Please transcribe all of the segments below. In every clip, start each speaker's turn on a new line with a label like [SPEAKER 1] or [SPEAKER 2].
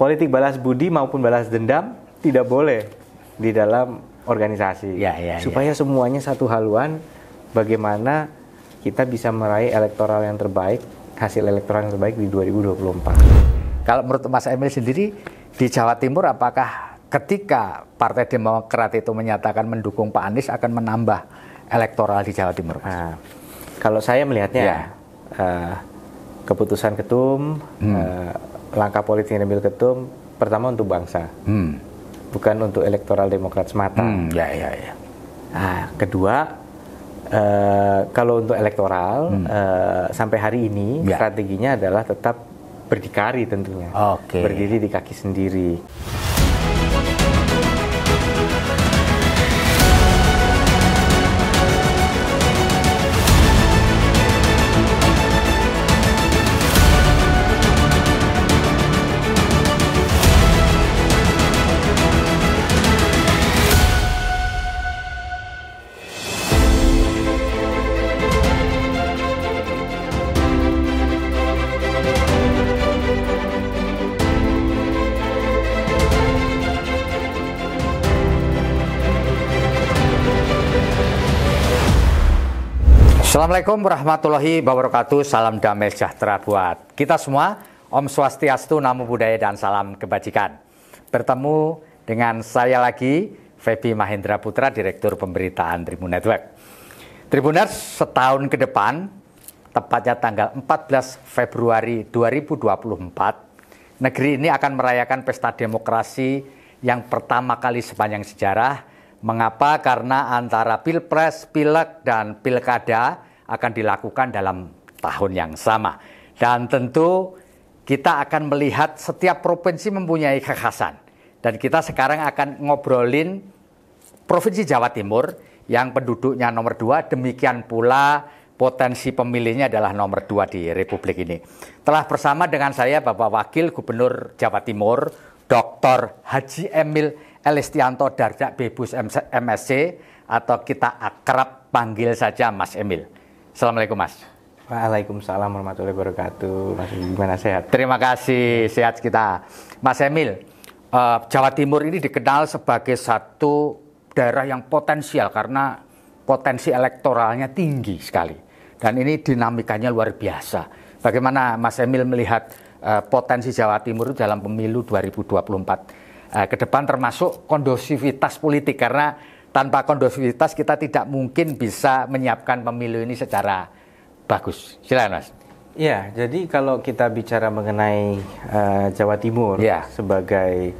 [SPEAKER 1] politik balas budi maupun balas dendam tidak boleh di dalam organisasi. Ya, ya, ya. supaya ya. semuanya satu haluan bagaimana kita bisa meraih
[SPEAKER 2] elektoral yang terbaik, hasil elektoral yang terbaik di 2024. Kalau menurut Mas Emil sendiri di Jawa Timur apakah ketika Partai Demokrat itu menyatakan mendukung Pak Anies akan menambah elektoral di Jawa Timur? Nah, kalau saya melihatnya ya.
[SPEAKER 1] uh, keputusan ketum hmm. uh, langkah politik yang diambil ketum pertama untuk bangsa, hmm. bukan untuk elektoral Demokrat semata. Hmm, ya ya ya. Nah, kedua uh, kalau untuk elektoral hmm. uh, sampai hari ini ya. strateginya adalah tetap berdikari tentunya, okay. berdiri di kaki sendiri.
[SPEAKER 2] Assalamualaikum warahmatullahi wabarakatuh. Salam damai sejahtera buat kita semua. Om Swastiastu, Namo Buddhaya dan salam kebajikan. Bertemu dengan saya lagi Febi Mahendra Putra, Direktur Pemberitaan Tribun Network. Tribuners setahun ke depan, tepatnya tanggal 14 Februari 2024, negeri ini akan merayakan pesta demokrasi yang pertama kali sepanjang sejarah Mengapa? Karena antara pilpres, pilek, dan pilkada akan dilakukan dalam tahun yang sama. Dan tentu kita akan melihat setiap provinsi mempunyai kekhasan. Dan kita sekarang akan ngobrolin Provinsi Jawa Timur yang penduduknya nomor dua, demikian pula potensi pemilihnya adalah nomor dua di Republik ini. Telah bersama dengan saya Bapak Wakil Gubernur Jawa Timur, Dr. Haji Emil Elistianto Dardak Bebus MSC, atau kita akrab panggil saja Mas Emil. Assalamualaikum Mas. Waalaikumsalam warahmatullahi wabarakatuh. Mas gimana sehat? Terima kasih sehat kita. Mas Emil, uh, Jawa Timur ini dikenal sebagai satu daerah yang potensial karena potensi elektoralnya tinggi sekali dan ini dinamikanya luar biasa. Bagaimana Mas Emil melihat uh, potensi Jawa Timur dalam pemilu 2024 uh, eh, ke depan termasuk kondusivitas politik karena tanpa kondusivitas kita tidak mungkin bisa menyiapkan pemilu ini secara bagus. Silakan Mas.
[SPEAKER 1] Ya, jadi kalau kita bicara mengenai uh, Jawa Timur ya. sebagai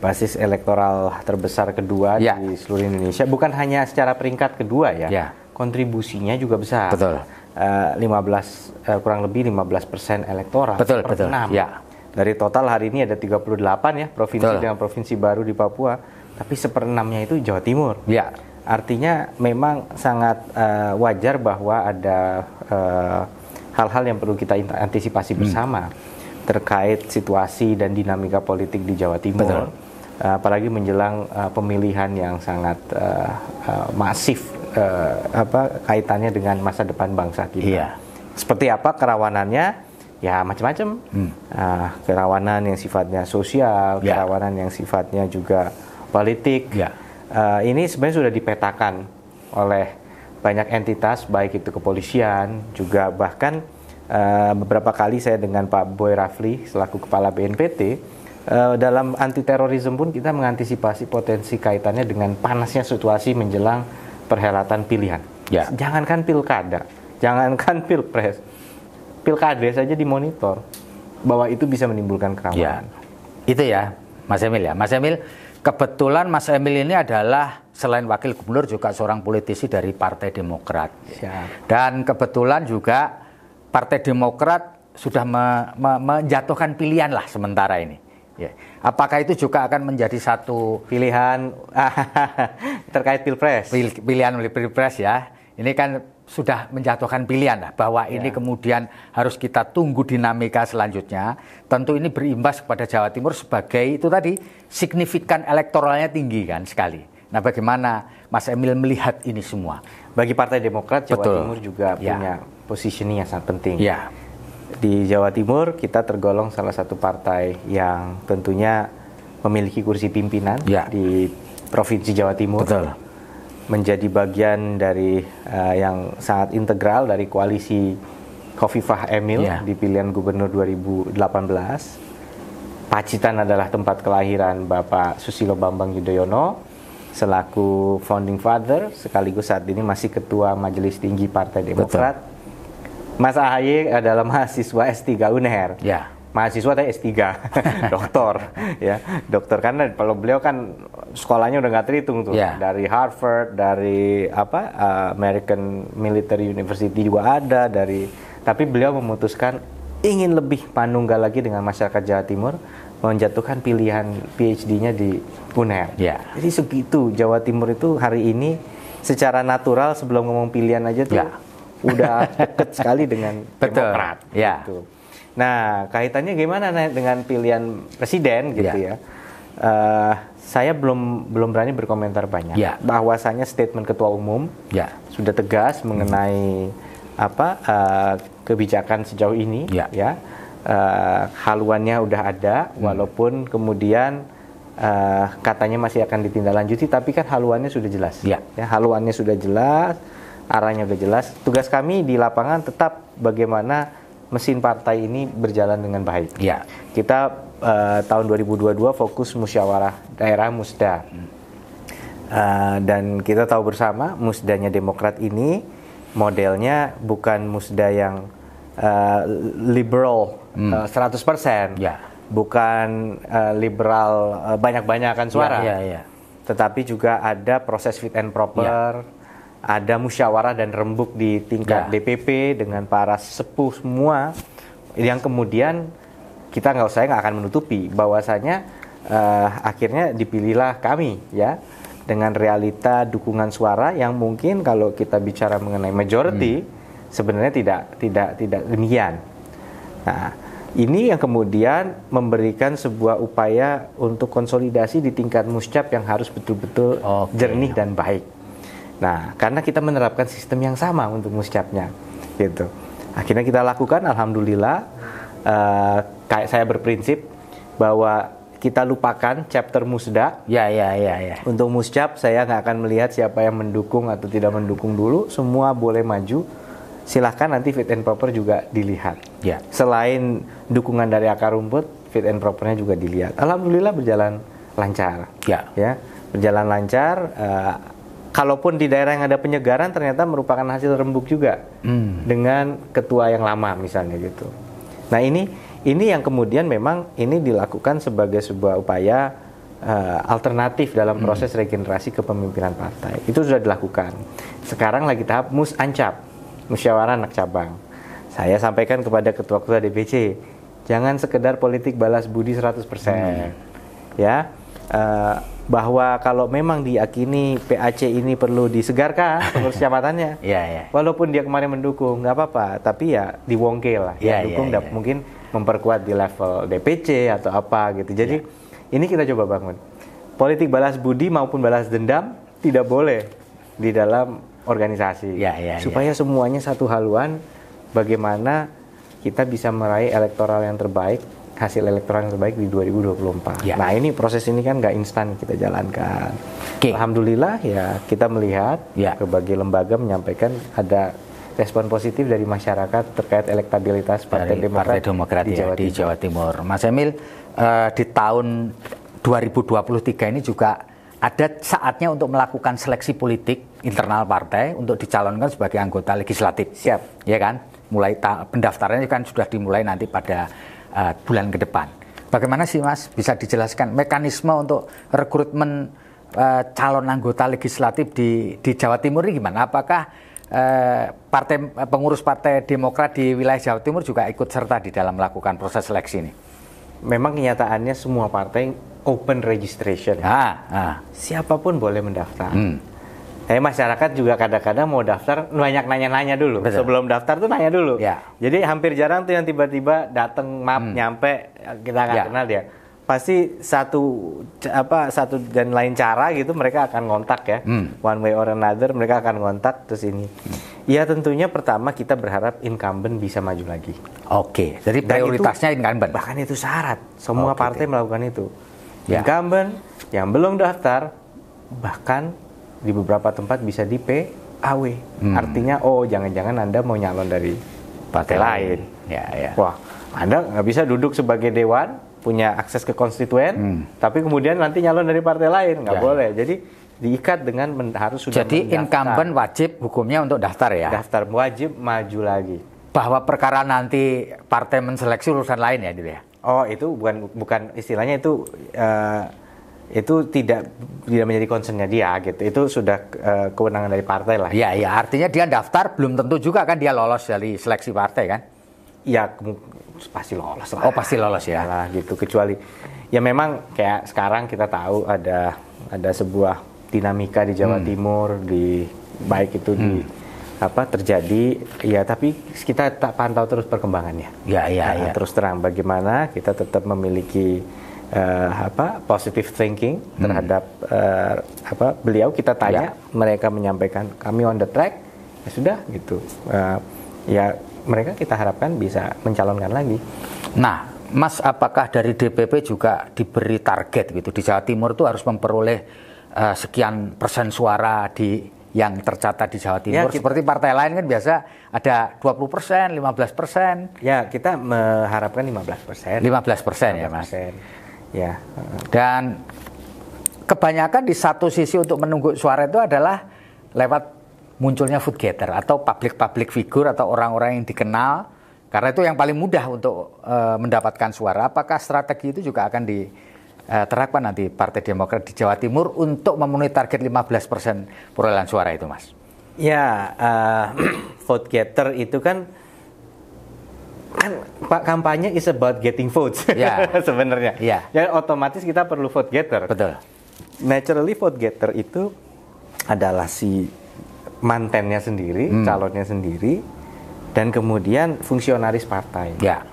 [SPEAKER 1] basis elektoral terbesar kedua ya. di iya. seluruh Indonesia, bukan hanya secara peringkat kedua ya, ya. kontribusinya juga besar. Betul. Uh, 15 uh, kurang lebih 15 persen elektoral. Betul, betul. 6. Ya. Dari total hari ini ada 38 ya provinsi Betul. dengan provinsi baru di Papua tapi seperenamnya itu Jawa Timur. Ya. Artinya memang sangat uh, wajar bahwa ada eh, hal-hal uh, yang perlu kita antisipasi hmm. bersama hmm. terkait situasi dan dinamika politik di Jawa Timur. Betul. Eh, apalagi menjelang uh, pemilihan yang sangat uh, uh, masif uh, apa kaitannya dengan masa depan bangsa kita. Iya. Seperti apa kerawanannya? ya macam-macam hmm. uh, kerawanan yang sifatnya sosial, yeah. kerawanan yang sifatnya juga politik. Ya. Uh, ini sebenarnya sudah dipetakan oleh banyak entitas, baik itu kepolisian, juga bahkan uh, beberapa kali saya dengan Pak Boy Rafli selaku Kepala BNPT uh, eh, dalam anti terorisme pun kita mengantisipasi potensi kaitannya dengan panasnya situasi menjelang perhelatan pilihan. Ya. Jangankan pilkada, jangankan pilpres,
[SPEAKER 2] pilkada saja dimonitor bahwa itu bisa menimbulkan keramaian. Ya. Itu ya, Mas Emil ya. Mas Emil, Kebetulan Mas Emil ini adalah selain wakil gubernur juga seorang politisi dari Partai Demokrat. Siap. Dan kebetulan juga Partai Demokrat sudah me, me, menjatuhkan pilihan lah sementara ini. Ya. Apakah itu juga akan menjadi satu pilihan terkait pilpres? Pilihan pilihan pilpres ya. Ini kan sudah menjatuhkan pilihan lah bahwa ya. ini kemudian harus kita tunggu dinamika selanjutnya. Tentu ini berimbas kepada Jawa Timur sebagai itu tadi signifikan elektoralnya tinggi kan sekali. Nah, bagaimana Mas Emil melihat ini semua? Bagi Partai Demokrat Jawa Betul. Timur juga ya. punya
[SPEAKER 1] posisinya yang sangat penting. Ya. Di Jawa Timur kita tergolong salah satu partai yang tentunya memiliki kursi pimpinan ya. di Provinsi Jawa Timur. Betul menjadi bagian dari uh, yang sangat integral dari koalisi Kofifah Emil yeah. di pilihan gubernur 2018. Pacitan adalah tempat kelahiran Bapak Susilo Bambang Yudhoyono selaku founding father sekaligus saat ini masih ketua Majelis Tinggi Partai Demokrat. Betul. Mas Ahaye adalah mahasiswa S3 UNER. Yeah mahasiswa tadi S3 dokter ya dokter karena kalau beliau kan sekolahnya udah nggak terhitung tuh yeah. dari Harvard dari apa eh, American Military University juga ada dari tapi beliau memutuskan ingin lebih panunggal lagi dengan masyarakat Jawa Timur menjatuhkan pilihan PhD-nya di UNER. Yeah. Jadi segitu Jawa Timur itu hari ini secara natural sebelum ngomong pilihan aja tuh yeah. udah deket sekali dengan Betul. Demokrat. Yeah. Gitu. Nah, kaitannya gimana nih dengan pilihan presiden gitu ya? ya? Uh, saya belum belum berani berkomentar banyak. Yeah. Bahwasanya statement ketua umum yeah. sudah tegas hmm. mengenai apa uh, kebijakan sejauh ini ya. ya. Uh, haluannya udah ada, hmm. walaupun kemudian uh, katanya masih akan ditindaklanjuti, tapi kan haluannya sudah jelas. Yeah. ya haluannya sudah jelas, arahnya sudah jelas. Tugas kami di lapangan tetap bagaimana mesin partai ini berjalan dengan baik. Ya. Kita uh, tahun 2022 fokus musyawarah daerah musda. Uh, dan kita tahu bersama musdanya Demokrat ini modelnya bukan musda yang uh, liberal hmm. uh, 100%. Ya. Bukan uh, liberal uh, banyak-banyakan suara. Ya, ya, ya. Tetapi juga ada proses fit and proper. Ya ada musyawarah dan rembuk di tingkat ya. DPP dengan para sepuh semua yang kemudian kita nggak usah nggak akan menutupi bahwasanya uh, akhirnya dipilihlah kami ya dengan realita dukungan suara yang mungkin kalau kita bicara mengenai majority hmm. sebenarnya tidak tidak tidak demikian. Nah, ini yang kemudian memberikan sebuah upaya untuk konsolidasi di tingkat muscap yang harus betul-betul okay. jernih dan baik. Nah, karena kita menerapkan sistem yang sama untuk muscapnya, gitu. Akhirnya kita lakukan, alhamdulillah, uh, kayak saya berprinsip bahwa kita lupakan chapter musda. Ya, ya, ya, ya. Untuk muscap, saya nggak akan melihat siapa yang mendukung atau tidak mendukung dulu. Semua boleh maju. Silahkan nanti fit and proper juga dilihat. Ya. Selain dukungan dari akar rumput, fit and propernya juga dilihat. Alhamdulillah berjalan lancar. Ya. Ya, berjalan lancar. Eh, kalaupun di daerah yang ada penyegaran ternyata merupakan hasil rembuk juga hmm. dengan ketua yang lama misalnya gitu. Nah ini ini yang kemudian memang ini dilakukan sebagai sebuah upaya uh, alternatif dalam hmm. proses regenerasi kepemimpinan partai. Itu sudah dilakukan. Sekarang lagi tahap mus ancap musyawarah anak cabang. Saya sampaikan kepada ketua-ketua DPC, jangan sekedar politik balas budi 100%. Hmm. Ya. Uh, bahwa kalau memang diakini PAC ini perlu disegarkan pengurus camatannya, ya, ya. walaupun dia kemarin mendukung nggak apa-apa, tapi ya diwongke lah, ya, ya, dukung ya, ya. mungkin memperkuat di level DPC atau apa gitu. Jadi ya. ini kita coba bangun politik balas budi maupun balas dendam tidak boleh di dalam organisasi, ya, ya, supaya ya. semuanya satu haluan, bagaimana kita bisa meraih elektoral yang terbaik hasil elektoral yang terbaik di 2024. Ya. Nah ini proses ini kan nggak instan kita jalankan. Okay. Alhamdulillah ya kita melihat ya. berbagai lembaga menyampaikan ada respon positif dari masyarakat
[SPEAKER 2] terkait elektabilitas Partai dari Demokrat, Partai Demokrat di, ya, Jawa Timur. di Jawa Timur. Mas Emil, uh, di tahun 2023 ini juga ada saatnya untuk melakukan seleksi politik internal partai untuk dicalonkan sebagai anggota legislatif. Siap. Ya kan? Mulai pendaftarannya kan sudah dimulai nanti pada uh, bulan ke depan. Bagaimana sih Mas bisa dijelaskan mekanisme untuk rekrutmen uh, calon anggota legislatif di di Jawa Timur ini gimana? Apakah uh, partai pengurus Partai Demokrat di wilayah Jawa Timur juga ikut serta di dalam melakukan proses seleksi ini? Memang kenyataannya semua
[SPEAKER 1] partai open registration. Ah, ah. Siapapun boleh mendaftar. Hmm tapi eh, masyarakat juga kadang-kadang mau daftar banyak nanya-nanya dulu. Betul. Sebelum daftar tuh nanya dulu. Ya. Jadi hampir jarang tuh yang tiba-tiba datang map hmm. nyampe kita nggak ya. kenal dia. Pasti satu apa satu dan lain cara gitu mereka akan ngontak ya. Hmm. One way or another mereka akan ngontak terus ini. Ya tentunya pertama kita berharap incumbent bisa maju lagi. Oke. Okay. Jadi prioritasnya itu, incumbent. Bahkan itu syarat. Semua okay. partai melakukan itu. Ya. Incumbent yang belum daftar bahkan di beberapa tempat bisa di PAW. Hmm. Artinya oh jangan-jangan Anda mau nyalon dari partai lain. Ya, ya. Wah, Anda nggak bisa duduk sebagai dewan punya akses ke konstituen, hmm. tapi kemudian nanti nyalon dari partai lain nggak ya, ya. boleh. Jadi diikat dengan men, harus sudah jadi mendaftar. incumbent
[SPEAKER 2] wajib hukumnya untuk daftar ya. Daftar wajib maju lagi. Bahwa perkara nanti partai menseleksi urusan lain ya, ya. Oh itu bukan bukan istilahnya
[SPEAKER 1] itu. Uh, itu tidak tidak menjadi concernnya dia gitu itu sudah
[SPEAKER 2] uh, kewenangan dari partai lah ya ya artinya dia daftar belum tentu juga kan dia lolos dari seleksi partai kan ya pasti lolos
[SPEAKER 1] lah oh pasti lolos ya lah gitu kecuali ya memang kayak sekarang kita tahu ada ada sebuah dinamika di Jawa hmm. Timur di baik itu hmm. di apa terjadi ya tapi kita tak pantau terus perkembangannya
[SPEAKER 2] ya ya, nah, ya terus
[SPEAKER 1] terang bagaimana kita tetap memiliki uh, apa positive thinking hmm. terhadap hmm. uh, apa beliau kita tanya ya. mereka menyampaikan kami on the track ya sudah gitu uh, ya mereka
[SPEAKER 2] kita harapkan bisa mencalonkan lagi. Nah, Mas apakah dari DPP juga diberi target gitu di Jawa Timur itu harus memperoleh uh, sekian persen suara di yang tercatat di Jawa ya, Timur. Ya, kita, Seperti partai lain kan biasa ada 20 persen, 15 persen. Ya, kita mengharapkan 15 persen. 15 persen ya, Mas ya dan kebanyakan di satu sisi untuk menunggu suara itu adalah lewat munculnya food getter atau public-public figure atau orang-orang yang dikenal karena itu yang paling mudah untuk uh, mendapatkan suara apakah strategi itu juga akan diterapkan eh, terapkan nanti Partai Demokrat di Jawa Timur untuk memenuhi target 15% perolehan suara itu Mas
[SPEAKER 1] ya uh, vote getter itu kan kan pak kampanye is about getting votes ya sebenarnya ya jadi ya, otomatis kita perlu vote getter betul naturally vote getter itu adalah si mantennya sendiri hmm. calonnya sendiri dan kemudian fungsionaris partai ya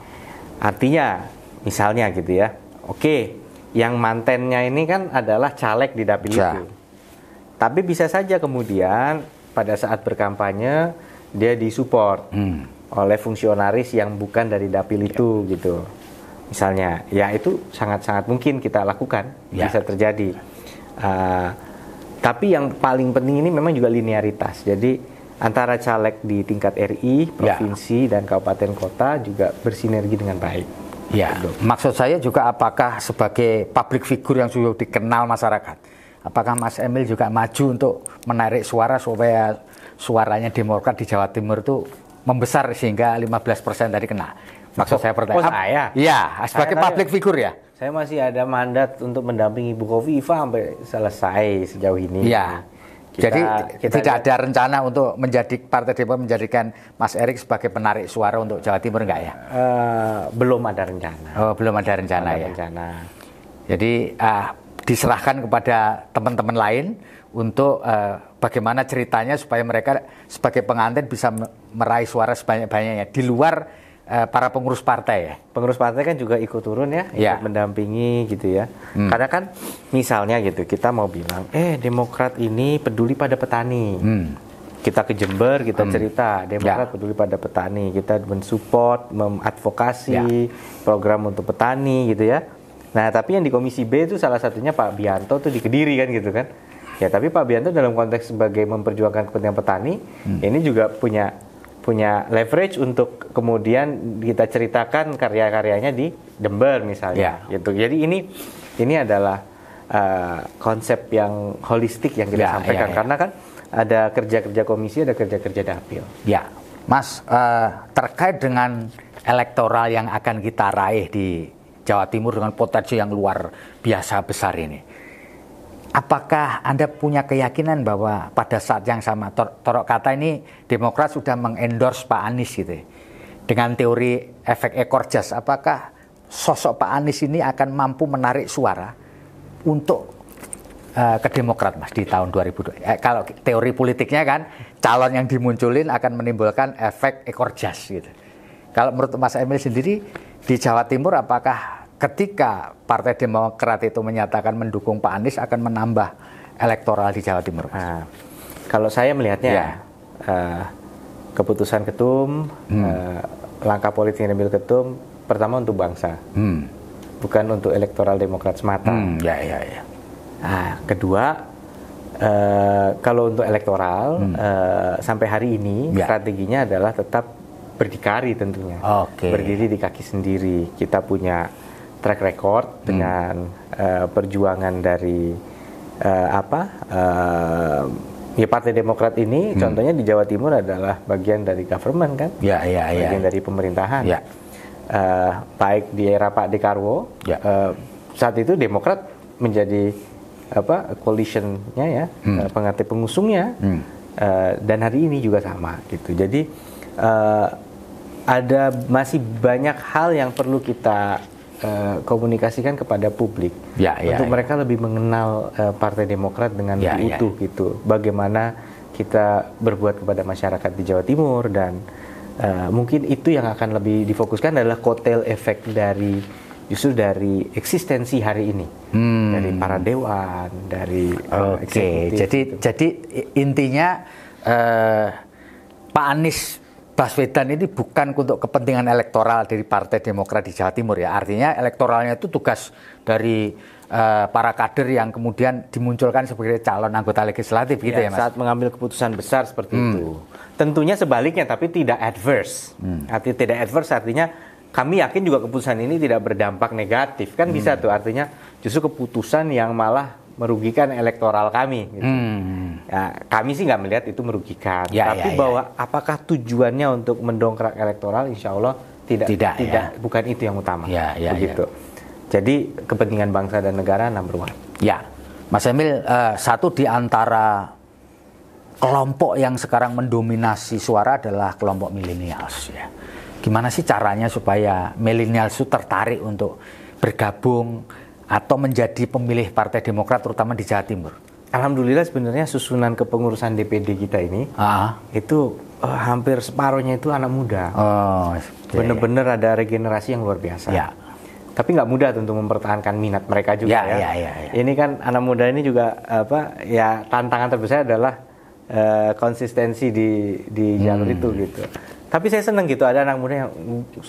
[SPEAKER 1] artinya misalnya gitu ya oke yang mantennya ini kan adalah caleg di dapil yeah. itu tapi bisa saja kemudian pada saat berkampanye dia disupport hmm oleh fungsionaris yang bukan dari dapil itu ya. gitu misalnya ya itu sangat-sangat mungkin kita lakukan ya. bisa terjadi uh, tapi yang paling penting ini memang juga linearitas jadi antara caleg di tingkat RI iya. provinsi ya. dan kabupaten
[SPEAKER 2] kota juga bersinergi dengan baik Ya, Betul. Gitu. maksud saya juga apakah sebagai public figur yang sudah dikenal masyarakat, apakah Mas Emil juga maju untuk menarik suara supaya suaranya Demokrat di Jawa Timur itu membesar sehingga 15% tadi kena. Maksud saya pertanyaan. Oh, saya? Ya? Iya, sebagai saya public figure ya.
[SPEAKER 1] Saya masih ada
[SPEAKER 2] mandat untuk mendampingi Bu Kofifa sampai selesai sejauh ini. Iya. Kita, Jadi kita tidak lihat. ada rencana untuk menjadi Partai Demokrat menjadikan Mas Erick sebagai penarik suara untuk Jawa Timur enggak ya?
[SPEAKER 1] Uh, belum ada
[SPEAKER 2] rencana. Oh, belum ada rencana belum ada ya. Rencana. Jadi uh, diserahkan kepada teman-teman lain untuk uh, bagaimana ceritanya supaya mereka sebagai pengantin bisa meraih suara sebanyak-banyaknya di luar eh, para pengurus partai ya. Pengurus partai kan juga ikut turun ya, iya.
[SPEAKER 1] ikut mendampingi gitu ya. Hmm. Karena kan misalnya gitu kita mau bilang, eh Demokrat ini peduli pada petani. Hmm. Kita ke Jember kita hmm. cerita Demokrat ya. peduli pada petani, kita mensupport, memadvokasi ya. program untuk petani gitu ya. Nah, tapi yang di Komisi B itu salah satunya Pak Bianto tuh di Kediri kan gitu kan. Ya tapi Pak Bianto dalam konteks sebagai memperjuangkan kepentingan petani, hmm. ini juga punya punya leverage untuk kemudian kita ceritakan karya-karyanya di Jember misalnya. Yeah. Gitu. Jadi ini ini adalah uh, konsep yang holistik yang kita yeah, sampaikan yeah, yeah. karena kan ada kerja-kerja komisi, ada kerja-kerja dapil.
[SPEAKER 2] Ya, Mas uh, terkait dengan elektoral yang akan kita raih di Jawa Timur dengan potensi yang luar biasa besar ini apakah Anda punya keyakinan bahwa pada saat yang sama tor torok kata ini Demokrat sudah mengendorse Pak Anies gitu ya? dengan teori efek ekor jas apakah sosok Pak Anies ini akan mampu menarik suara untuk uh, ke Demokrat Mas di tahun 2020? eh, kalau teori politiknya kan calon yang dimunculin akan menimbulkan efek ekor jas gitu kalau menurut Mas Emil sendiri di Jawa Timur apakah ketika Partai Demokrat itu menyatakan mendukung Pak Anies akan menambah elektoral di Jawa Timur? Nah, kalau saya melihatnya ya. uh, keputusan ketum, hmm. uh,
[SPEAKER 1] langkah politik yang diambil ketum pertama untuk bangsa, hmm. bukan untuk elektoral Demokrat semata. Hmm, ya ya ya. Nah, kedua uh, kalau untuk elektoral hmm. uh, sampai hari ini ya. strateginya adalah tetap berdikari tentunya, okay. berdiri di kaki sendiri. Kita punya track record hmm. dengan uh, perjuangan dari uh, apa uh, ya Partai Demokrat ini hmm. contohnya di Jawa Timur adalah bagian dari government kan ya ya ya bagian dari pemerintahan ya. uh, baik di era Pak Dekarwo ya. uh, saat itu Demokrat menjadi apa coalitionnya ya hmm. uh, pengusungnya hmm. uh, dan hari ini juga sama gitu jadi uh, ada masih banyak hal yang perlu kita Eh, komunikasikan kepada publik
[SPEAKER 2] ya, ya, untuk ya. mereka
[SPEAKER 1] lebih mengenal uh, Partai Demokrat dengan ya, ya. utuh ya. gitu. Bagaimana kita berbuat kepada masyarakat di Jawa Timur dan uh, mungkin itu yang akan lebih difokuskan adalah kotel efek dari justru dari eksistensi hari
[SPEAKER 2] ini hmm. dari para dewan dari oke okay. jadi gitu. jadi intinya uh, Pak Anies Baswedan ini bukan untuk kepentingan elektoral dari Partai Demokrat di Jawa Timur ya. Artinya elektoralnya itu tugas dari uh, para kader yang kemudian dimunculkan sebagai calon anggota legislatif gitu ya, ya Mas. Saat mengambil keputusan besar seperti hmm. itu. Tentunya sebaliknya tapi tidak adverse. Hmm. Artinya
[SPEAKER 1] tidak adverse artinya kami yakin juga keputusan ini tidak berdampak negatif kan hmm. bisa tuh artinya justru keputusan yang malah merugikan elektoral kami gitu. Hmm Ya, kami sih nggak melihat itu merugikan. Ya, Tapi ya, ya. bahwa ya. apakah tujuannya untuk mendongkrak elektoral, insya Allah tidak, tidak, ya. tidak ya. bukan itu yang utama. Ya, ya, begitu. Ya. Jadi kepentingan bangsa
[SPEAKER 2] dan negara nomor satu. Ya, Mas Emil, uh, satu di antara kelompok yang sekarang mendominasi suara adalah kelompok milenials. Ya. Gimana sih caranya supaya milenials itu tertarik untuk bergabung atau menjadi pemilih Partai Demokrat, terutama di Jawa Timur?
[SPEAKER 1] alhamdulillah sebenarnya susunan kepengurusan DPD kita ini
[SPEAKER 2] uh-huh.
[SPEAKER 1] itu uh, hampir separuhnya itu anak muda. Oh, bener-bener ada regenerasi yang luar biasa. Yeah. Tapi nggak mudah tentu mempertahankan minat mereka juga ya, ya. Yeah, yeah, yeah. Ini kan anak muda ini juga apa ya tantangan terbesar adalah uh, konsistensi di di jalur hmm. itu gitu tapi saya seneng gitu ada anak muda yang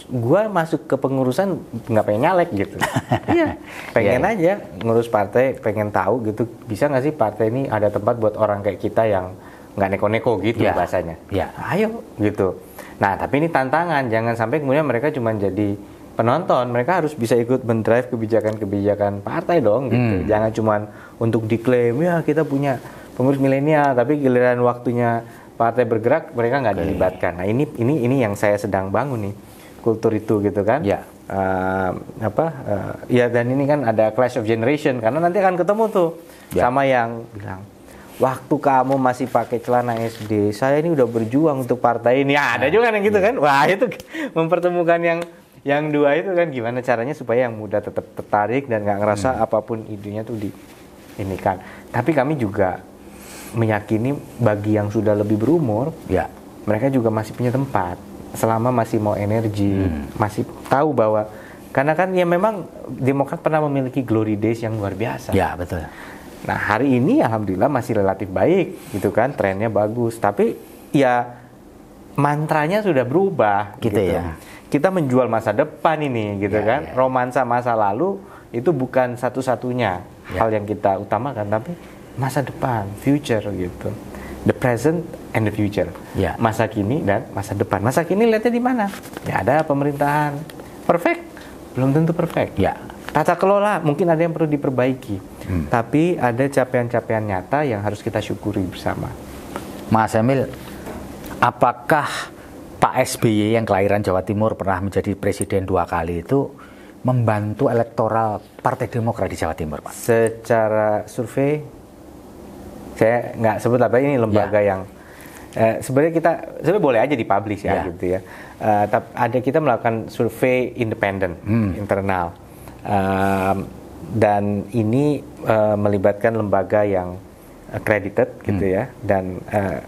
[SPEAKER 1] gua masuk ke pengurusan nggak pengen nyalek gitu iya. iya pengen yeah. aja ngurus partai pengen tahu gitu bisa nggak sih partai ini ada tempat buat orang kayak kita yang nggak neko-neko gitu yeah. bahasanya iya yeah. ayo gitu nah tapi ini tantangan jangan sampai kemudian mereka cuma jadi penonton mereka harus bisa ikut mendrive kebijakan-kebijakan partai dong gitu hmm. jangan cuma untuk diklaim ya kita punya pengurus milenial tapi giliran waktunya partai bergerak mereka nggak okay. dilibatkan. Nah ini ini ini yang saya sedang bangun nih kultur itu gitu kan. Ya. Uh, apa uh, ya dan ini kan ada clash of generation karena nanti akan ketemu tuh ya. sama yang bilang waktu kamu masih pakai celana SD saya ini udah berjuang untuk partai ini ya, ada nah, juga yang gitu iya. kan wah itu mempertemukan yang yang dua itu kan gimana caranya supaya yang muda tetap tertarik dan nggak ngerasa hmm. apapun idenya tuh di ini kan tapi kami juga meyakini bagi yang sudah lebih berumur, ya. mereka juga masih punya tempat selama masih mau energi, hmm. masih tahu bahwa karena kan ya memang Demokrat pernah memiliki glory days yang luar biasa. Ya, betul. Nah, hari ini alhamdulillah masih relatif baik gitu kan, trennya bagus, tapi ya mantranya sudah berubah gitu, gitu. ya. Kita menjual masa depan ini gitu ya, kan. Ya. Romansa masa lalu itu bukan satu-satunya ya. hal yang kita utamakan, tapi masa depan, future gitu. The present and the future. Ya. Masa kini dan masa depan. Masa kini lihatnya di mana? Ya ada pemerintahan. Perfect? Belum tentu perfect. Ya. Tata kelola mungkin ada yang perlu diperbaiki. Hmm. Tapi ada capaian-capaian nyata yang harus kita syukuri bersama.
[SPEAKER 2] Mas Emil, apakah Pak SBY yang kelahiran Jawa Timur pernah menjadi presiden dua kali itu membantu elektoral Partai Demokrat di Jawa Timur, Pak? Secara survei saya nggak sebut apa ini
[SPEAKER 1] lembaga yeah. yang Uh, sebenarnya kita sebenarnya boleh aja dipublish ya yeah. gitu ya. Uh, eh, tapi ada kita melakukan survei independen hmm. internal uh, dan ini uh, melibatkan lembaga yang accredited gitu hmm. ya dan uh,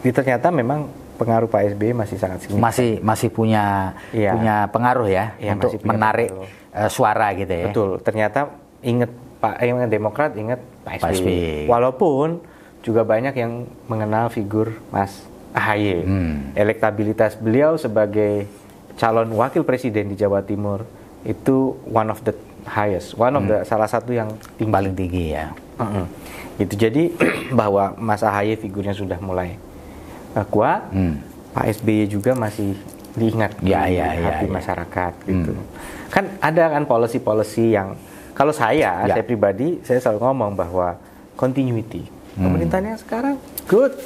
[SPEAKER 1] ternyata memang pengaruh Pak SBY masih sangat signifikan. Masih
[SPEAKER 2] masih punya yeah. punya pengaruh
[SPEAKER 1] ya, yeah, untuk menarik
[SPEAKER 2] pengaruh. suara gitu ya. Betul. Ternyata
[SPEAKER 1] inget Pak eh, Demokrat ingat Pak SBY. Walaupun juga banyak yang mengenal figur Mas AHY. Hmm. Elektabilitas beliau sebagai calon wakil presiden di Jawa Timur itu one of the highest, one of hmm. the salah satu yang tinggi. paling tinggi ya. Mm -hmm. Itu jadi bahwa Mas AHY figurnya sudah mulai uh, kuat. Hmm. Pak SBY juga masih diingat ya, di ya, hati ya, ya. masyarakat ya. gitu. Hmm. Kan ada kan policy-policy yang kalau saya, ya. saya pribadi, saya selalu ngomong bahwa continuity. Hmm. Pemerintahan yang sekarang good.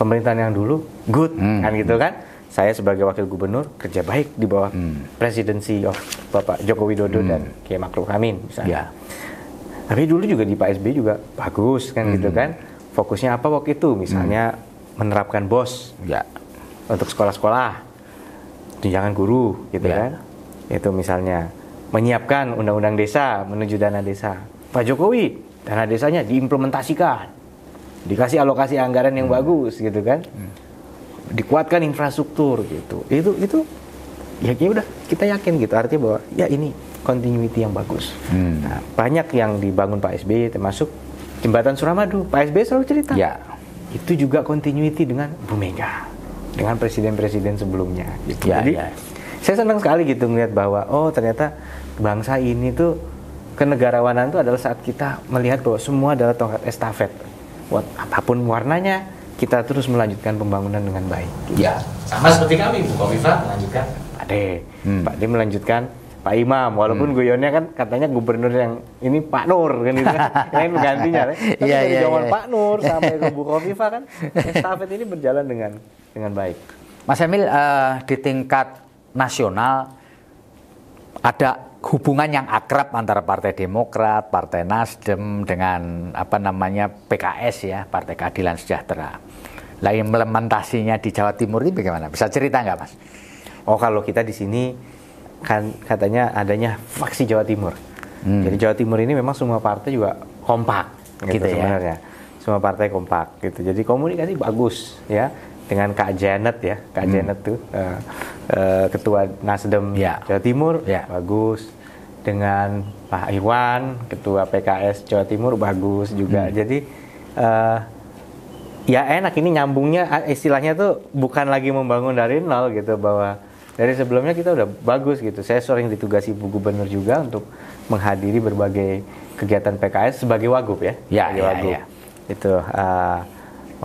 [SPEAKER 1] Pemerintahan yang dulu good hmm. kan gitu kan. Saya sebagai wakil gubernur kerja baik di bawah hmm. presidensi of Bapak Joko Widodo hmm. dan Kiai Makro Kamin misalnya. Ya. Tapi dulu juga di Pak SBY juga bagus kan hmm. gitu kan. Fokusnya apa waktu itu misalnya hmm. menerapkan BOS ya untuk sekolah-sekolah tunjangan guru gitu ya. kan. Itu misalnya menyiapkan undang-undang desa menuju dana desa. Pak Jokowi, dana desanya diimplementasikan. Dikasih alokasi anggaran yang hmm. bagus gitu kan. Hmm. Dikuatkan infrastruktur gitu. Itu itu ya udah kita yakin gitu artinya bahwa ya ini continuity yang bagus. Hmm. Nah, banyak yang dibangun Pak SBY termasuk jembatan Suramadu. Pak SBY selalu cerita. Ya. Itu juga continuity dengan Bu Mega, dengan presiden-presiden sebelumnya. Gitu. Ya, Jadi ya saya senang sekali gitu melihat bahwa oh ternyata bangsa ini tuh kenegarawanan itu adalah saat kita melihat bahwa semua adalah tongkat estafet. Buat apapun warnanya, kita terus melanjutkan pembangunan dengan baik. Gitu. Ya, sama seperti kami, Bu Kofifa melanjutkan. Pak D, hmm. Pak D melanjutkan Pak Imam, walaupun hmm. guyonnya kan katanya gubernur yang
[SPEAKER 2] ini Pak Nur kan itu kan. lain menggantinya. Kan. Iya, Tapi yeah, dari yeah, zaman yeah. Pak
[SPEAKER 1] Nur sampai ke Bu Kofifa kan estafet ini berjalan dengan
[SPEAKER 2] dengan baik. Mas Emil uh, di tingkat nasional ada hubungan yang akrab antara Partai Demokrat, Partai Nasdem dengan apa namanya PKS ya, Partai Keadilan Sejahtera. lain implementasinya di Jawa Timur ini bagaimana? Bisa cerita nggak, Mas? Oh, kalau kita di sini kan katanya adanya faksi Jawa Timur. Hmm. Jadi Jawa
[SPEAKER 1] Timur ini memang semua partai juga kompak gitu, gitu ya? sebenarnya. Semua partai kompak gitu. Jadi komunikasi bagus ya dengan Kak Janet ya, Kak hmm. Janet tuh uh, Eh, ketua Nasdem ya. Jawa Timur ya. bagus dengan Pak Iwan ketua PKS Jawa Timur bagus juga hmm. jadi uh, ya enak ini nyambungnya istilahnya tuh bukan lagi membangun dari nol gitu bahwa dari sebelumnya kita udah bagus gitu saya sering ditugasi Bu Gubernur juga untuk menghadiri berbagai kegiatan PKS sebagai wagub ya ya sebagai ya, wagub ya. itu uh,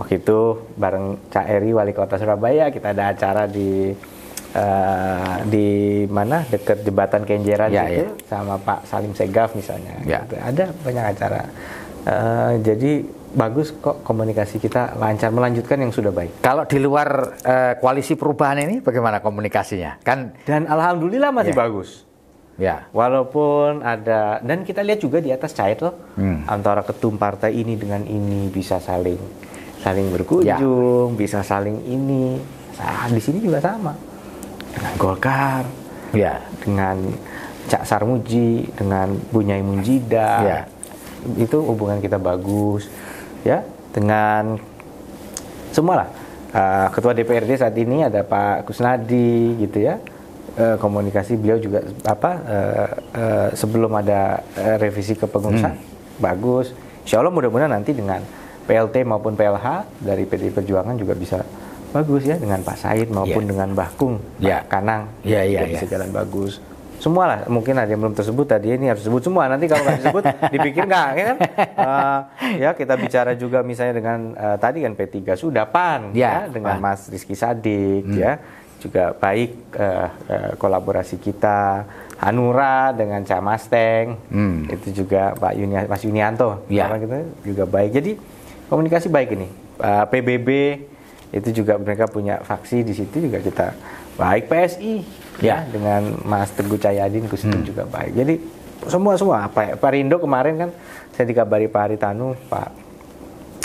[SPEAKER 1] waktu itu bareng Cak Eri wali kota Surabaya kita ada acara di uh, di mana dekat jembatan Kenjeran ya, itu ya. sama Pak Salim Segaf misalnya ya. gitu. ada banyak acara uh, jadi bagus kok komunikasi kita lancar melanjutkan yang sudah baik.
[SPEAKER 2] Kalau di luar uh, koalisi perubahan ini bagaimana komunikasinya? Kan dan alhamdulillah masih ya. bagus. Ya. Walaupun ada dan kita
[SPEAKER 1] lihat juga di atas cair loh hmm. antara ketum partai ini dengan ini bisa saling saling berkunjung, ya. bisa saling ini. Nah, di sini juga sama dengan Golkar, ya. dengan Cak Sarmuji, dengan Bunyai Munjida, ya. itu hubungan kita bagus, ya dengan semua uh, ah, ketua DPRD saat ini ada Pak Kusnadi gitu ya uh, komunikasi beliau juga apa uh, uh, sebelum ada uh, revisi kepengurusan hmm. bagus Insya Allah mudah-mudahan nanti dengan PLT maupun PLH dari PDI Perjuangan juga bisa bagus ya dengan Pak Said maupun yeah. dengan Mbah Kung, yeah. Ya. Kanang, yeah, yeah, yeah. bisa jalan bagus semua lah mungkin ada yang belum tersebut tadi ini harus sebut semua nanti kalau nggak disebut dipikir nggak ya kan uh, ya kita bicara juga misalnya dengan uh, tadi kan P3 sudah pan ya, ya dengan Mas Rizky Sadik hmm. ya juga baik uh, uh, kolaborasi kita Hanura dengan Camasteng hmm. itu juga Pak Yuni Mas Yunianto ya. kita gitu, juga baik jadi komunikasi baik ini uh, PBB itu juga mereka punya faksi di situ juga kita baik PSI ya, ya dengan Mas Teguh Cahyadin Gus hmm. juga baik jadi semua semua apa ya Pak Rindo kemarin kan saya dikabari Pak Haritanu Pak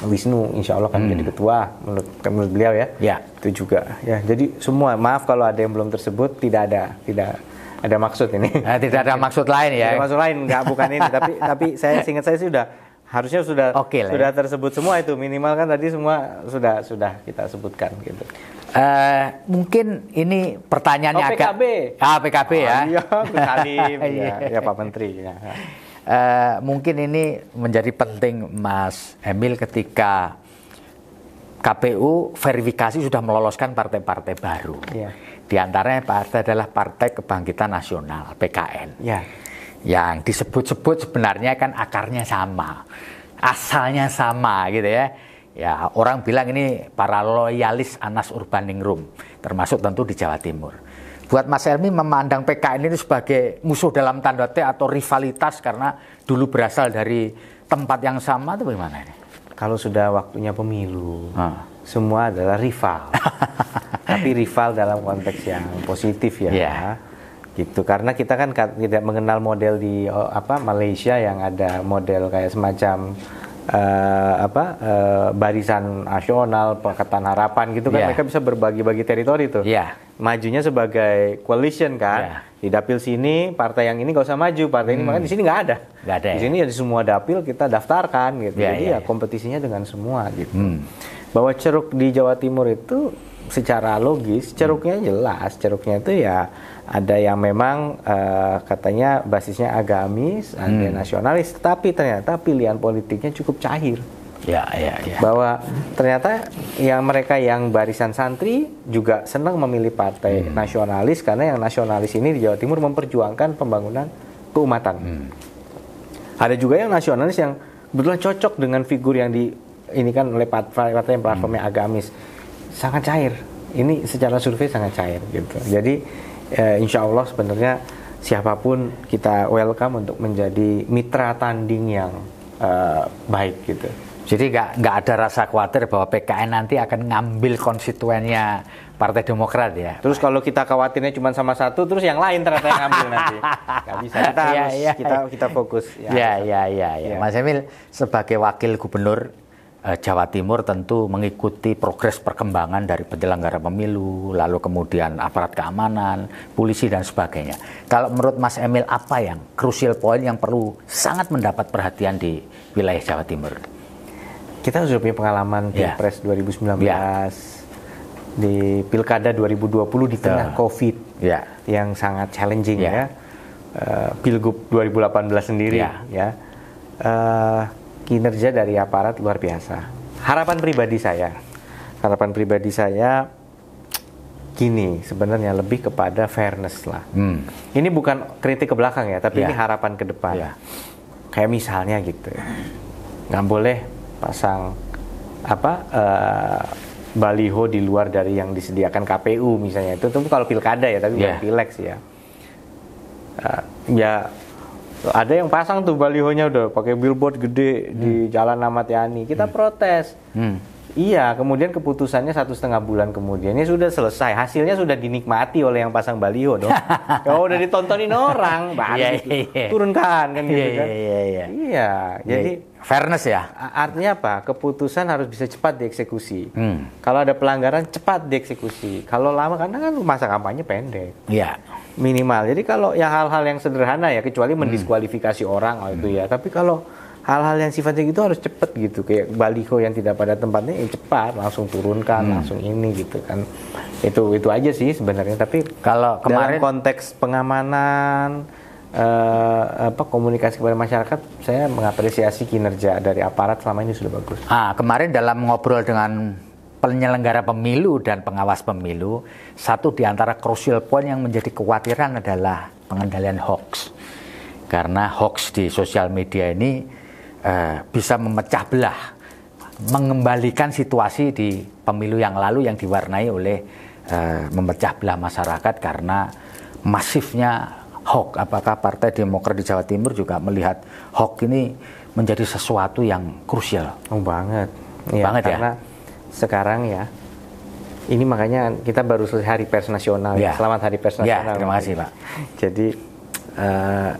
[SPEAKER 1] Wisnu insya Allah kan hmm. jadi ketua menurut menurut beliau ya. Ya. Itu juga ya. Jadi semua maaf kalau ada yang belum tersebut tidak ada tidak ada maksud ini. Nah, tidak ada maksud lain ya. Tidak ada maksud lain nggak bukan ini tapi tapi saya ingat saya sudah harusnya sudah okay lah, ya. sudah ya. tersebut semua itu minimal kan tadi semua
[SPEAKER 2] sudah sudah kita sebutkan gitu. Uh, mungkin ini pertanyaannya oh, PKB. ah PKB oh, ya. Ah, iya, iya, ya, ya Pak Menteri ya. Uh, mungkin ini menjadi penting Mas Emil ketika KPU verifikasi sudah meloloskan partai-partai baru. Yeah. Di antaranya partai adalah Partai Kebangkitan Nasional (PKN). Yeah yang disebut-sebut sebenarnya kan akarnya sama, asalnya sama gitu ya. Ya orang bilang ini para loyalis Anas Urbaningrum, termasuk tentu di Jawa Timur. Buat Mas Elmi memandang PKN ini sebagai musuh dalam tanda T atau rivalitas karena dulu berasal dari tempat yang sama atau bagaimana ini?
[SPEAKER 1] Kalau sudah waktunya pemilu, hmm. semua adalah rival. Tapi rival dalam konteks yang positif ya. Yeah gitu karena kita kan tidak mengenal model di oh, apa Malaysia yang ada model kayak semacam uh, apa uh, barisan nasional Pakatan Harapan gitu kan yeah. mereka bisa berbagi-bagi teritori itu yeah. Iya. majunya sebagai coalition kan yeah. di dapil sini partai yang ini gak usah maju partai hmm. ini makanya di sini nggak ada nggak ada di ya? sini ya di semua dapil kita daftarkan gitu yeah, jadi yeah, ya yeah. kompetisinya dengan semua gitu hmm. bahwa ceruk di Jawa Timur itu secara logis ceruknya jelas ceruknya itu ya ada yang memang uh, katanya basisnya agamis hmm. ada nasionalis tapi ternyata pilihan politiknya cukup cair ya ya ya bahwa ternyata yang mereka yang barisan santri juga senang memilih partai hmm. nasionalis karena yang nasionalis ini di Jawa Timur memperjuangkan pembangunan keumatan hmm. ada juga yang nasionalis yang betul cocok dengan figur yang di ini kan oleh partai partai yang platformnya hmm. agamis sangat cair. Ini secara survei sangat cair gitu. Jadi eh, insya Allah sebenarnya siapapun kita welcome untuk menjadi mitra
[SPEAKER 2] tanding yang eh, baik gitu. Jadi nggak nggak ada rasa khawatir bahwa PKN nanti akan ngambil konstituennya Partai Demokrat ya.
[SPEAKER 1] Terus kalau kita khawatirnya cuma sama satu, terus yang lain ternyata yang ngambil nanti. Gak bisa. Kita iya, harus iya. kita kita fokus. ya, ya
[SPEAKER 2] ya ya. ya. Mas Emil sebagai wakil gubernur Eh, Jawa Timur tentu mengikuti progres perkembangan dari penyelenggara pemilu, lalu kemudian aparat keamanan, polisi dan sebagainya. Kalau menurut Mas Emil apa yang krusial poin yang perlu sangat mendapat perhatian di wilayah Jawa Timur?
[SPEAKER 1] Kita sudah punya pengalaman di ya. yeah. Pilpres 2019 yeah. di Pilkada 2020 di tengah yeah. Covid yeah. yang sangat challenging yeah. ya. Uh, Pilgub 2018 sendiri yeah. ya. Uh, kinerja dari aparat luar biasa. Harapan pribadi saya, harapan pribadi saya gini sebenarnya lebih kepada fairness lah. Hmm. Ini bukan kritik ke belakang ya, tapi yeah. ini harapan ke depan. Yeah. Kayak misalnya gitu, nggak boleh pasang apa uh, baliho di luar dari yang disediakan KPU misalnya itu, itu kalau pilkada ya, tapi yeah. bukan iya. pileks ya. Uh, ya ada yang pasang tuh balihonya udah pakai billboard gede hmm. di Jalan Ahmad Yani. Kita hmm. protes. Hmm. Iya, kemudian keputusannya satu setengah bulan kemudian ini ya sudah selesai, hasilnya sudah dinikmati oleh yang pasang baliho dong. ya udah ditontonin orang, baru yeah, gitu. iya, iya. turunkan kan iya, gitu kan. Iya, iya, iya. jadi fairness ya. Artinya apa? Keputusan harus bisa cepat dieksekusi. Hmm. Kalau ada pelanggaran cepat dieksekusi. Kalau lama karena kan masa kampanye pendek. Iya minimal. Jadi kalau ya hal-hal yang sederhana ya kecuali hmm. mendiskualifikasi orang itu ya. Hmm. Tapi kalau hal-hal yang sifatnya gitu harus cepet gitu kayak baliho yang tidak pada tempatnya ya cepat langsung turunkan hmm. langsung ini gitu kan itu itu aja sih sebenarnya tapi kalau kemarin dalam konteks pengamanan eh, apa komunikasi kepada masyarakat
[SPEAKER 2] saya mengapresiasi kinerja dari aparat selama ini sudah bagus ah kemarin dalam ngobrol dengan penyelenggara pemilu dan pengawas pemilu, satu di antara krusial poin yang menjadi kekhawatiran adalah pengendalian hoax. Karena hoax di sosial media ini eh, bisa memecah belah, mengembalikan situasi di pemilu yang lalu yang diwarnai oleh eh, memecah belah masyarakat karena masifnya hoax. Apakah Partai Demokrat di Jawa Timur juga melihat hoax ini menjadi sesuatu yang krusial? Oh banget. Iya, ya, banget karena ya
[SPEAKER 1] sekarang ya ini makanya kita baru selesai Hari Pers Nasional ya. ya. Selamat Hari Pers ya, Nasional. Ya, terima kasih Pak. Jadi uh,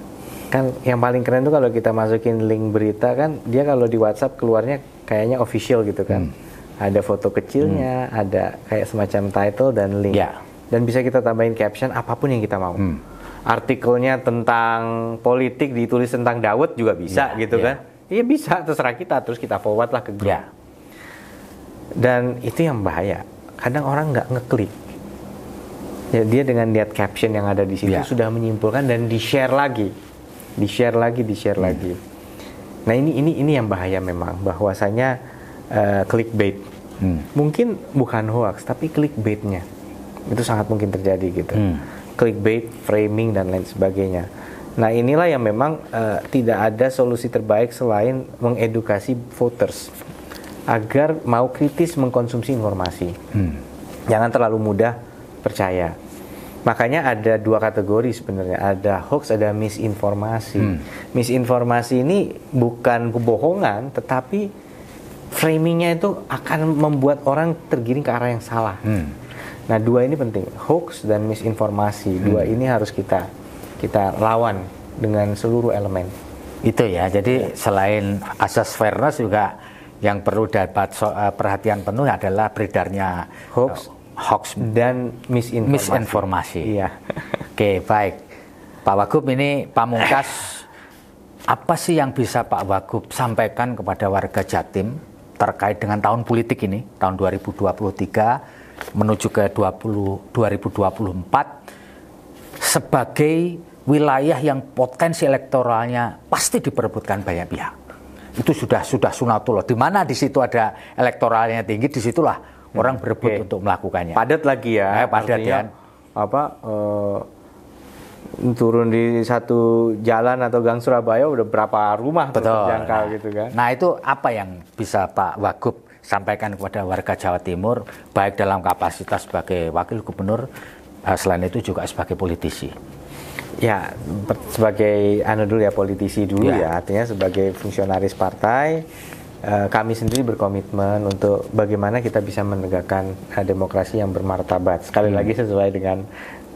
[SPEAKER 1] kan yang paling keren tuh kalau kita masukin link berita kan dia kalau di WhatsApp keluarnya kayaknya official gitu kan. Hmm. Ada foto kecilnya, hmm. ada kayak semacam title dan link. Ya. Dan bisa kita tambahin caption apapun yang kita mau. Hmm. Artikelnya tentang politik ditulis tentang Dawet juga bisa ya, gitu ya. kan. Iya bisa terserah kita terus kita forward lah ke grup. Ya dan itu yang bahaya kadang orang nggak ngeklik ya, dia dengan lihat caption yang ada di situ ya. sudah menyimpulkan dan di share lagi di share lagi di share hmm. Ya. lagi nah ini ini ini yang bahaya memang bahwasanya uh, clickbait hmm. mungkin bukan hoax tapi clickbaitnya itu sangat mungkin terjadi gitu hmm. clickbait framing dan lain sebagainya nah inilah yang memang uh, tidak ada solusi terbaik selain mengedukasi voters agar mau kritis mengkonsumsi informasi. Hmm. Jangan terlalu mudah percaya. Makanya ada dua kategori sebenarnya, ada hoax, ada misinformasi. Hmm. Misinformasi ini bukan kebohongan, tetapi framingnya itu akan membuat orang tergiring ke arah yang salah. Hmm. Nah, dua ini penting, hoax dan misinformasi.
[SPEAKER 2] Hmm. Dua ini harus kita kita lawan dengan seluruh elemen. Itu ya. Jadi iya. selain asas fairness juga yang perlu dapat so, uh, perhatian penuh adalah beredarnya hoax, hoax dan misinformasi. misinformasi. Iya. Oke, baik. Pak Wagub ini pamungkas apa sih yang bisa Pak Wagub sampaikan kepada warga Jatim terkait dengan tahun politik ini, tahun 2023 menuju ke 20 2024 sebagai wilayah yang potensi elektoralnya pasti diperebutkan banyak pihak itu sudah sudah sunatullah. Di mana di situ ada elektoralnya tinggi, disitulah hmm. orang berebut okay. untuk melakukannya. Padat lagi ya, eh, padat ya. Apa uh,
[SPEAKER 1] turun di satu jalan atau gang Surabaya udah berapa
[SPEAKER 2] rumah Betul. terjangkau gitu kan? Nah itu apa yang bisa Pak Wagub sampaikan kepada warga Jawa Timur baik dalam kapasitas sebagai wakil gubernur eh, selain itu juga sebagai politisi.
[SPEAKER 1] Ya, sebagai anu dulu ya politisi dulu ya, ya artinya sebagai fungsionaris partai eh, kami sendiri berkomitmen untuk bagaimana kita bisa menegakkan eh, demokrasi yang bermartabat. Sekali hmm. lagi sesuai dengan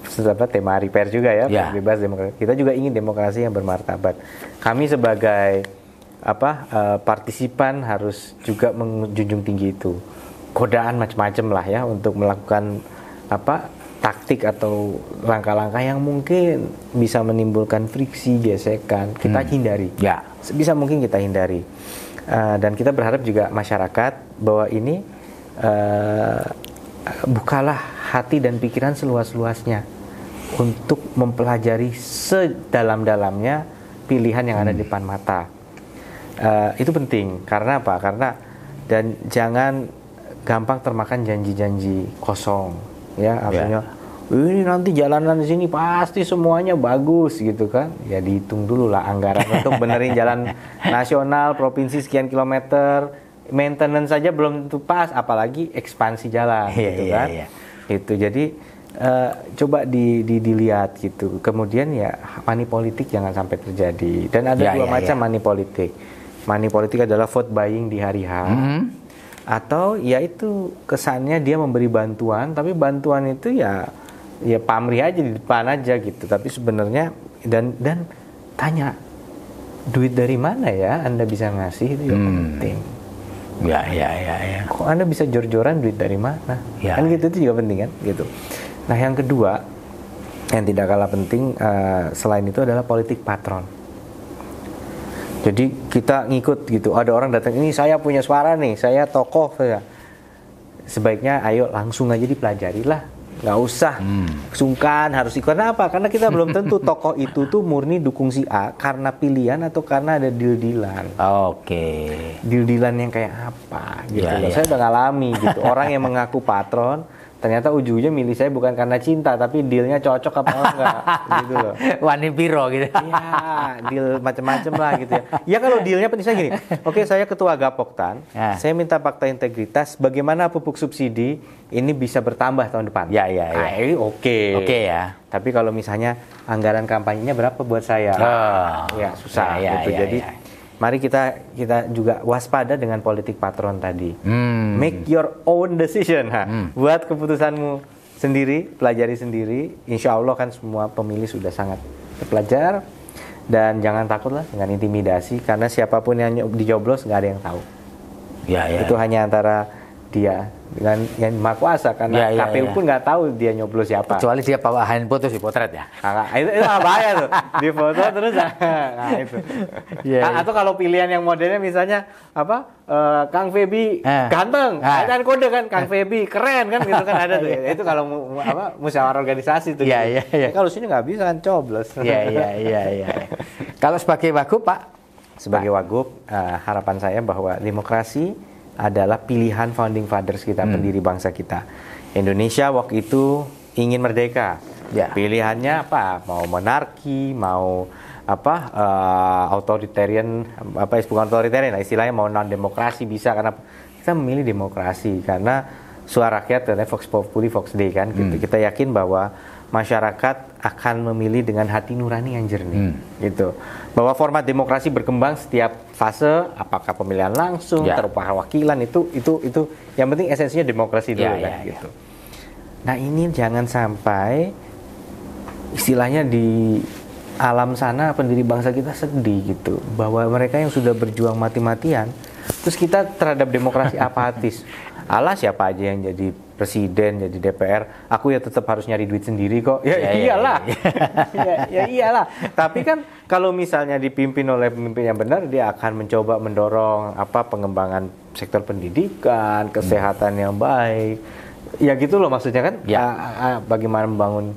[SPEAKER 1] sesuai tema repair juga ya, ya. bebas demokrasi. Kita juga ingin demokrasi yang bermartabat. Kami sebagai apa uh, partisipan harus juga menjunjung tinggi itu. Godaan macam-macam lah ya untuk melakukan apa taktik atau langkah-langkah yang mungkin bisa menimbulkan friksi gesekan kita hmm. hindari ya bisa mungkin kita hindari uh, dan kita berharap juga masyarakat bahwa ini uh, bukalah hati dan pikiran seluas-luasnya untuk mempelajari sedalam-dalamnya pilihan yang hmm. ada di depan mata. Uh, itu penting karena apa? Karena dan jangan gampang termakan janji-janji kosong ya artinya yeah. ini nanti jalanan di sini pasti semuanya bagus gitu kan ya dihitung dulu lah anggaran untuk benerin jalan nasional provinsi sekian kilometer maintenance saja belum tentu pas apalagi ekspansi jalan yeah, gitu iya, kan yeah, itu jadi Uh, coba di, di, dilihat gitu. Kemudian ya money politik jangan sampai terjadi. Dan ada ya, dua ya, macam ya. money politik. Money politik adalah vote buying di hari H. Mm -hmm atau ya itu kesannya dia memberi bantuan tapi bantuan itu ya ya pamrih aja di depan aja gitu tapi sebenarnya dan dan tanya duit dari mana ya anda bisa ngasih itu yang hmm. penting ya ya ya ya kok anda bisa jor-joran duit dari mana ya. kan gitu itu juga penting kan gitu nah yang kedua yang tidak kalah penting uh, selain itu adalah politik patron jadi kita ngikut gitu ada orang datang ini saya punya suara nih saya tokoh saya sebaiknya ayo langsung aja dipelajari lah, Gak usah hmm. sungkan harus ikut karena apa karena kita belum tentu tokoh itu tuh murni dukung si A karena pilihan atau karena ada deal dealan
[SPEAKER 2] oke okay. deal
[SPEAKER 1] dealan yang kayak apa gitu ya, ya, saya udah ngalami gitu orang yang mengaku patron ternyata ujungnya milih saya bukan karena cinta tapi dealnya cocok apa enggak gitu loh wani piro gitu Iya, deal macam-macam lah gitu ya ya kalau dealnya penting gini oke saya ketua gapoktan ya. saya minta fakta integritas bagaimana pupuk subsidi ini bisa bertambah tahun depan ya ya ya ah, oke oke okay. okay, ya tapi kalau misalnya anggaran kampanyenya berapa buat saya oh. ya susah ya, ya, gitu ya, jadi ya mari kita kita juga waspada dengan politik patron tadi. Hmm. Make your own decision, ha. Hmm. buat keputusanmu sendiri, pelajari sendiri. Insya Allah kan semua pemilih sudah sangat terpelajar dan jangan takutlah dengan intimidasi karena siapapun yang dijoblos nggak ada yang tahu. Ya, ya. Itu ya. hanya antara dia dengan yang maha kuasa karena ya, ya, KPU ya. pun nggak tahu dia nyoblos siapa. Kecuali dia bawa handphone terus dipotret
[SPEAKER 2] ya. Ah. Nah, itu, itu bahaya tuh. di foto terus nah itu. Ya, ya. Atau
[SPEAKER 1] kalau pilihan yang modelnya misalnya apa uh, Kang Febi eh. ganteng, eh. kan kode kan Kang eh. Febi keren kan gitu kan ada tuh. ya. Itu kalau mu, apa musyawarah organisasi tuh. Iya iya iya. Kalau sini nggak bisa kan coblos. ya ya ya iya. kalau sebagai wagub Pak, sebagai Pak. wagub uh, harapan saya bahwa demokrasi adalah pilihan founding fathers kita, hmm. pendiri bangsa kita. Indonesia waktu itu ingin merdeka. Ya. Pilihannya apa? Mau monarki, mau apa uh, authoritarian apa bukan authoritarian istilahnya mau non demokrasi bisa karena kita memilih demokrasi karena suara rakyat karena Fox Populi Fox Day kan gitu. hmm. kita, kita yakin bahwa masyarakat akan memilih dengan hati nurani yang jernih hmm. gitu bahwa format demokrasi berkembang setiap fase apakah pemilihan langsung yeah. Ya. wakilan itu itu itu yang penting esensinya demokrasi dulu yeah, kan yeah, gitu ya. nah ini jangan sampai istilahnya di alam sana pendiri bangsa kita sedih gitu bahwa mereka yang sudah berjuang mati-matian terus kita terhadap demokrasi apatis ala siapa aja yang jadi presiden jadi DPR aku ya tetap harus nyari duit sendiri kok ya, ya, ya iyalah ya, ya. ya, ya iyalah tapi kan kalau misalnya dipimpin oleh pemimpin yang benar dia akan mencoba mendorong apa pengembangan sektor pendidikan kesehatan yang baik ya gitu loh maksudnya kan ya. Ah, ah, ah, bagaimana membangun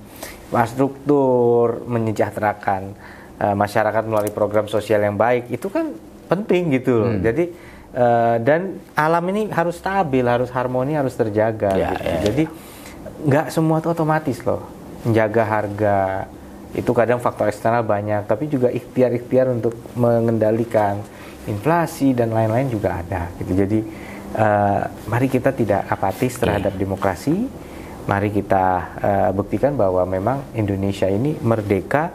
[SPEAKER 1] infrastruktur, menyejahterakan eh, masyarakat melalui program sosial yang baik itu kan penting gitu loh hmm. jadi Uh, dan alam ini harus stabil, harus harmoni, harus terjaga. Ya, gitu. Ya, ya, Jadi nggak semua itu otomatis loh. Menjaga harga itu kadang faktor eksternal banyak, tapi juga ikhtiar-ikhtiar untuk mengendalikan inflasi dan lain-lain juga ada. Gitu. Jadi uh, mari kita tidak apatis ya. terhadap demokrasi. Mari kita uh, buktikan bahwa memang Indonesia
[SPEAKER 2] ini merdeka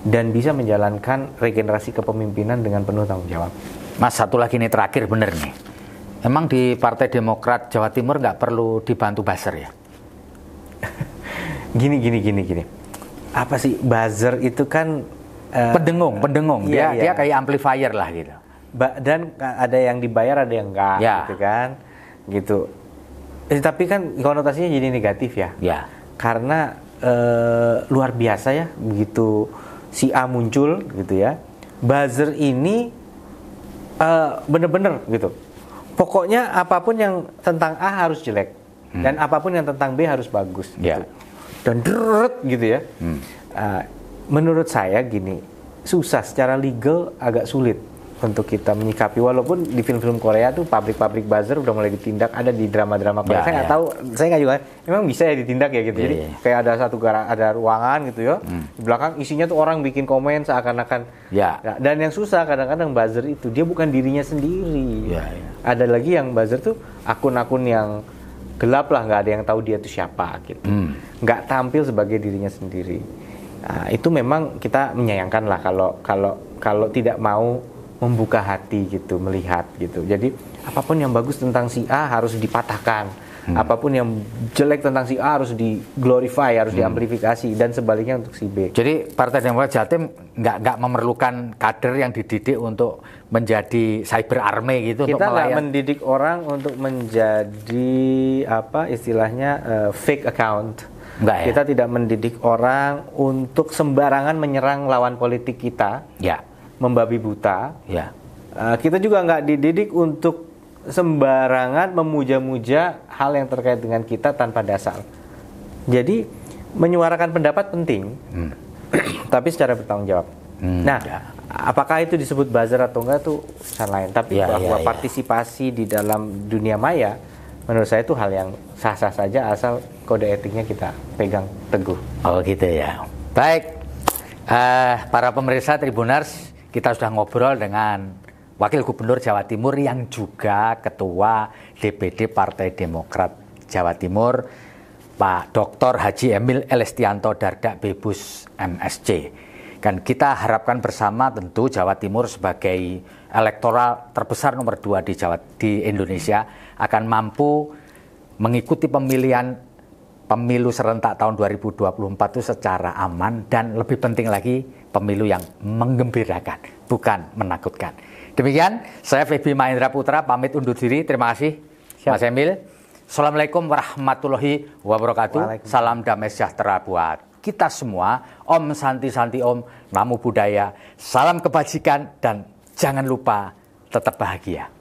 [SPEAKER 2] dan bisa menjalankan regenerasi kepemimpinan dengan penuh tanggung jawab. Mas satu lagi nih terakhir bener nih. Emang di Partai Demokrat Jawa Timur nggak perlu dibantu buzzer ya? gini gini gini gini. Apa sih buzzer itu kan uh, eh, pendengung, pendengung. Iya, dia iya. dia kayak amplifier lah
[SPEAKER 1] gitu. Ba dan ada yang dibayar, ada yang enggak ya. gitu kan. Gitu. Eh, tapi kan konotasinya jadi negatif ya. Ya. Karena uh, luar biasa ya begitu si A muncul gitu ya. Buzzer ini Eh, bener-bener uh, gitu. Pokoknya apapun yang tentang A harus jelek hmm. dan apapun yang tentang B harus bagus gitu. Yeah. Dan deret gitu ya. Hmm. Uh, menurut saya gini, susah secara legal agak sulit untuk kita menyikapi walaupun di film-film Korea tuh pabrik-pabrik buzzer udah mulai ditindak ada di drama-drama Korea ya, saya nggak ya. tahu saya nggak juga emang bisa ya ditindak ya gitu ya, jadi ya. kayak ada satu gara ada ruangan gitu ya hmm. di belakang isinya tuh orang bikin komen seakan-akan ya. ya. dan yang susah kadang-kadang buzzer itu dia bukan dirinya sendiri ya, ya. ada lagi yang buzzer tuh akun-akun yang gelap lah nggak ada yang tahu dia tuh siapa gitu hmm. nggak tampil sebagai dirinya sendiri nah, itu memang kita menyayangkan lah kalau kalau kalau tidak mau membuka hati gitu melihat gitu jadi apapun yang bagus tentang si A harus dipatahkan
[SPEAKER 2] hmm. apapun yang jelek tentang si A harus di glorify harus hmm. diamplifikasi dan sebaliknya untuk si B jadi Partai Demokrat Jatim nggak nggak memerlukan kader yang dididik untuk menjadi cyber army gitu kita nggak
[SPEAKER 1] mendidik orang untuk menjadi apa istilahnya uh, fake account ya? Kita tidak mendidik orang untuk sembarangan menyerang lawan politik kita. Ya membabi buta. Ya. Eh, kita juga nggak dididik untuk sembarangan memuja-muja hal yang terkait dengan kita tanpa dasar. Jadi menyuarakan pendapat penting, hmm. tapi secara bertanggung jawab. Hmm. Nah, ya. apakah itu disebut buzzer atau enggak tuh urusan lain. Tapi ya, bahwa ya, ya. partisipasi di dalam dunia maya, menurut saya itu
[SPEAKER 2] hal yang sah-sah saja asal kode etiknya kita pegang teguh. Oh gitu ya. Baik, uh, para pemeriksa Tribunars kita sudah ngobrol dengan Wakil Gubernur Jawa Timur yang juga Ketua DPD Partai Demokrat Jawa Timur, Pak Dr. Haji Emil Elestianto Dardak Bebus MSC. Kan kita harapkan bersama tentu Jawa Timur sebagai elektoral terbesar nomor dua di Jawa di Indonesia akan mampu mengikuti pemilihan pemilu serentak tahun 2024 itu secara aman dan lebih penting lagi pemilu yang menggembirakan, bukan menakutkan. Demikian, saya Febi Mahendra Putra, pamit undur diri. Terima kasih, Siap. Mas Emil. Assalamualaikum warahmatullahi wabarakatuh. Salam damai sejahtera buat kita semua. Om Santi Santi Om, namu budaya. Salam kebajikan dan jangan lupa tetap bahagia.